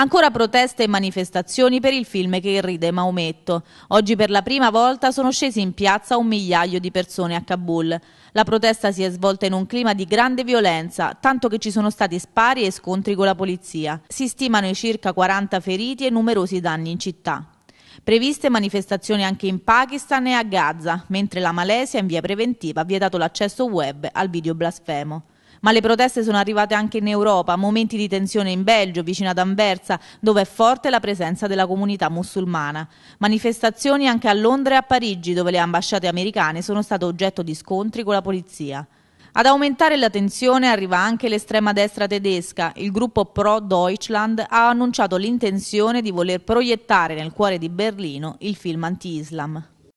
Ancora proteste e manifestazioni per il film che irride Maometto. Oggi per la prima volta sono scesi in piazza un migliaio di persone a Kabul. La protesta si è svolta in un clima di grande violenza, tanto che ci sono stati spari e scontri con la polizia. Si stimano i circa 40 feriti e numerosi danni in città. Previste manifestazioni anche in Pakistan e a Gaza, mentre la Malesia in via preventiva ha vietato l'accesso web al video blasfemo. Ma le proteste sono arrivate anche in Europa, momenti di tensione in Belgio, vicino ad Anversa, dove è forte la presenza della comunità musulmana. Manifestazioni anche a Londra e a Parigi, dove le ambasciate americane sono state oggetto di scontri con la polizia. Ad aumentare la tensione arriva anche l'estrema destra tedesca. Il gruppo Pro Deutschland ha annunciato l'intenzione di voler proiettare nel cuore di Berlino il film anti-Islam.